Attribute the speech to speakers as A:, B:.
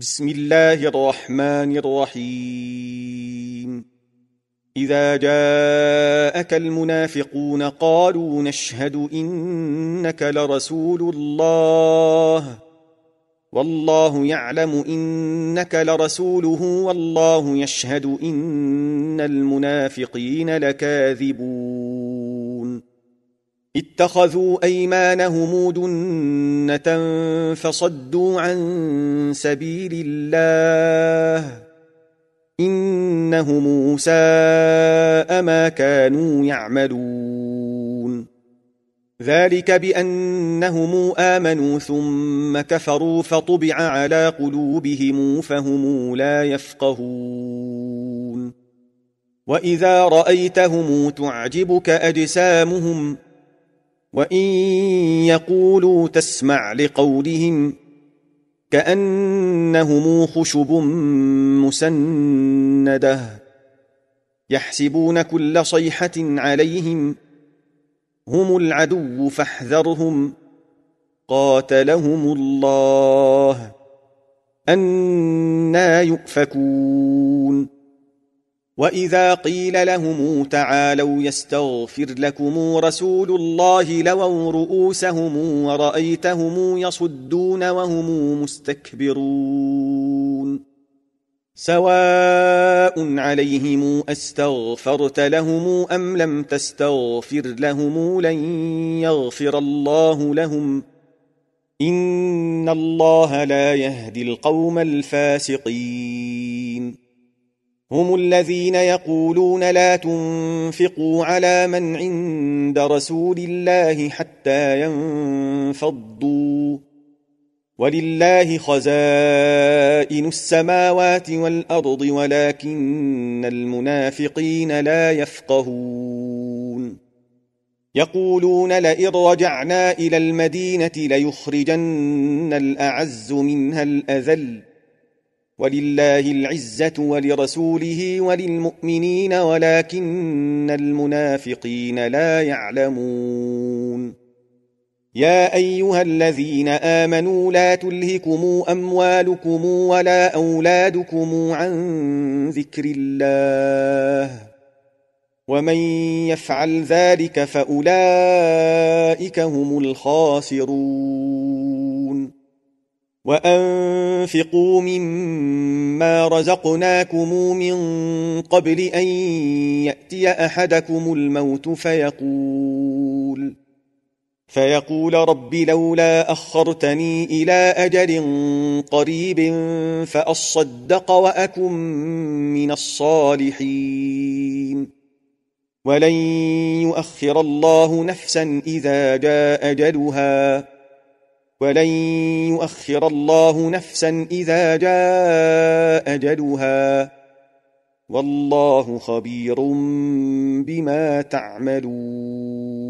A: بسم الله الرحمن الرحيم اذا جاءك المنافقون قالوا نشهد انك لرسول الله والله يعلم انك لرسوله والله يشهد ان المنافقين لكاذبون اتخذوا ايمانهم دنه فصدوا عن سبيل الله انهم ساء ما كانوا يعملون ذلك بانهم امنوا ثم كفروا فطبع على قلوبهم فهم لا يفقهون واذا رايتهم تعجبك اجسامهم وان يقولوا تسمع لقولهم كانهم خشب مسنده يحسبون كل صيحه عليهم هم العدو فاحذرهم قاتلهم الله انا يؤفكون واذا قيل لهم تعالوا يستغفر لكم رسول الله لووا رؤوسهم ورايتهم يصدون وهم مستكبرون سواء عليهم استغفرت لهم ام لم تستغفر لهم لن يغفر الله لهم ان الله لا يهدي القوم الفاسقين هم الذين يقولون لا تنفقوا على من عند رسول الله حتى ينفضوا ولله خزائن السماوات والارض ولكن المنافقين لا يفقهون يقولون لئن رجعنا الى المدينه ليخرجن الاعز منها الاذل ولله العزة ولرسوله وللمؤمنين ولكن المنافقين لا يعلمون يا أيها الذين آمنوا لا تلهكم أموالكم ولا أولادكم عن ذكر الله ومن يفعل ذلك فأولئك هم الخاسرون وأنفقوا مما رزقناكم من قبل أن يأتي أحدكم الموت فيقول فيقول رب لولا أخرتني إلى أجل قريب فأصدق وأكن من الصالحين ولن يؤخر الله نفسا إذا جاء أجلها ولن يؤخر الله نفسا اذا جاء اجلها والله خبير بما تعملون